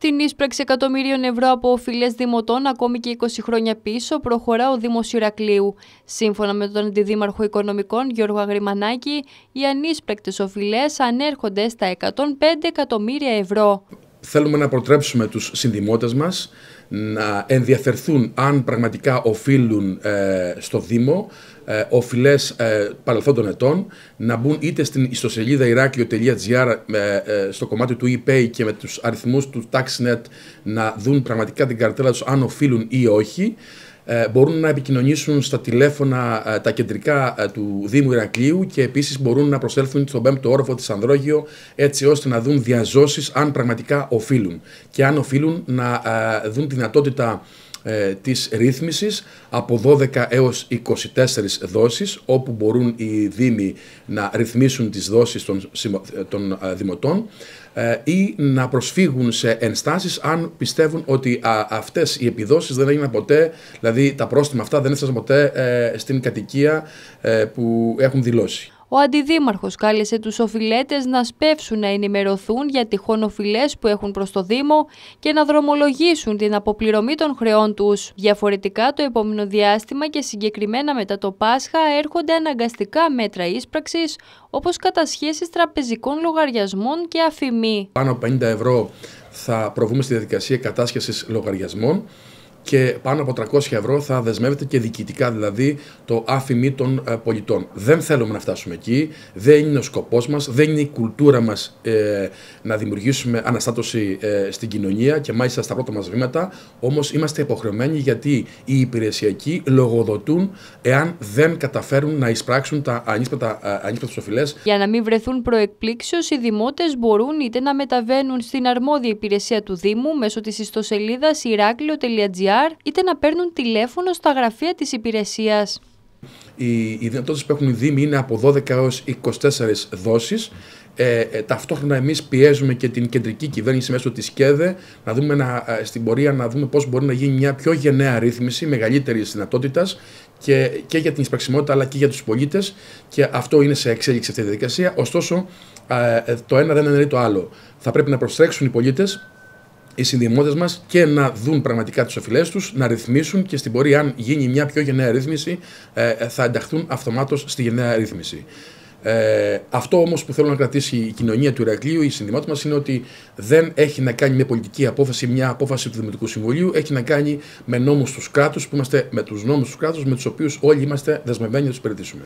Στην ίσπραξη εκατομμύριων ευρώ από οφειλές δημοτών, ακόμη και 20 χρόνια πίσω, προχωρά ο Δήμος Ηρακλείου. Σύμφωνα με τον Αντιδήμαρχο Οικονομικών Γιώργο Αγριμανάκη, οι ανίσπρακτες οφειλές ανέρχονται στα 105 εκατομμύρια ευρώ θέλουμε να προτρέψουμε τους συνδημότες μας να ενδιαφερθούν αν πραγματικά οφείλουν ε, στο Δήμο ε, οφειλές ε, παρελθόντων ετών, να μπουν είτε στην ιστοσελίδα ε, ε, στο κομμάτι του e και με τους αριθμούς του TaxNet να δουν πραγματικά την καρτέλα τους αν οφείλουν ή όχι. Ε, μπορούν να επικοινωνήσουν στα τηλέφωνα ε, τα κεντρικά ε, του Δήμου Ηρακλείου και επίσης μπορούν να προσέλθουν στον πέμπτο ο όροφο της Ανδρόγειο έτσι ώστε να δουν διαζώσεις αν πραγματικά οφείλουν και αν οφείλουν να δουν δυνατότητα ε, της ρύθμισης από 12 έως 24 δόσεις όπου μπορούν οι Δήμοι να ρυθμίσουν τις δόσεις των, ε, ε, Δημοτών ε, ή να προσφύγουν σε ενστάσεις αν πιστεύουν ότι α, αυτές οι επιδόσεις δεν έγιναν ποτέ, δηλαδή τα πρόστιμα αυτά δεν έφτασαν ποτέ στην κατοικία που έχουν δηλώσει. Ο αντιδήμαρχος κάλεσε τους οφειλέτες να σπεύσουν να ενημερωθούν για τυχόν οφειλές που έχουν προς το Δήμο και να δρομολογήσουν την αποπληρωμή των χρεών τους. Διαφορετικά το επόμενο διάστημα και συγκεκριμένα μετά το Πάσχα έρχονται αναγκαστικά μέτρα ίσπραξης όπως κατασχέσεις τραπεζικών λογαριασμών και αφημή. Πάνω 50 ευρώ θα προβούμε στη διαδικασία κατάσχεσης λογαριασμών και πάνω από 300 ευρώ θα δεσμεύεται και διοικητικά δηλαδή το άφημι των ε, πολιτών. Δεν θέλουμε να φτάσουμε εκεί, δεν είναι ο σκοπός μας, δεν είναι η κουλτούρα μας ε, να δημιουργήσουμε αναστάτωση ε, στην κοινωνία και μάλιστα στα πρώτα μας βήματα, όμως είμαστε υποχρεωμένοι γιατί οι υπηρεσιακοί λογοδοτούν εάν δεν καταφέρουν να εισπράξουν τα ανίσπατα, ανίσπατα Για να μην βρεθούν προεκπλήξεως, οι δημότες μπορούν είτε να μεταβαίνουν στην αρμόδια υπηρεσία του Δήμου μέσω της ιστοσελίδας iraklio.gr VR είτε να παίρνουν τηλέφωνο στα γραφεία της υπηρεσίας. Οι, οι δυνατότητες που έχουν οι Δήμοι είναι από 12 έως 24 δόσεις. Ε, ε, ταυτόχρονα εμείς πιέζουμε και την κεντρική κυβέρνηση μέσω της ΚΕΔΕ να δούμε να, ε, στην πορεία να δούμε πώς μπορεί να γίνει μια πιο γενναία ρύθμιση μεγαλύτερης δυνατότητας και, και για την εισπραξιμότητα αλλά και για τους πολίτες και αυτό είναι σε εξέλιξη αυτή τη διαδικασία. Ωστόσο ε, το ένα δεν εννοεί το άλλο. Θα πρέπει να προστρέξουν οι πολίτες οι συνδημότε μας και να δουν πραγματικά του οφειλές τους, να ρυθμίσουν και στην πορεία, αν γίνει μια πιο γενναία ρύθμιση, ε, θα ενταχθούν αυτομάτως στη γενναία ρύθμιση. Ε, αυτό όμως που θέλω να κρατήσει η κοινωνία του Ηρακλείου, η συνδημάτη μας, είναι ότι δεν έχει να κάνει μια πολιτική απόφαση, μια απόφαση του Δημοτικού Συμβουλίου. Έχει να κάνει με νόμους του κράτους, που είμαστε με τους νόμους του κράτους, με τους οποίους όλοι είμαστε δεσμευμένοι να τους υπηρετήσουμε.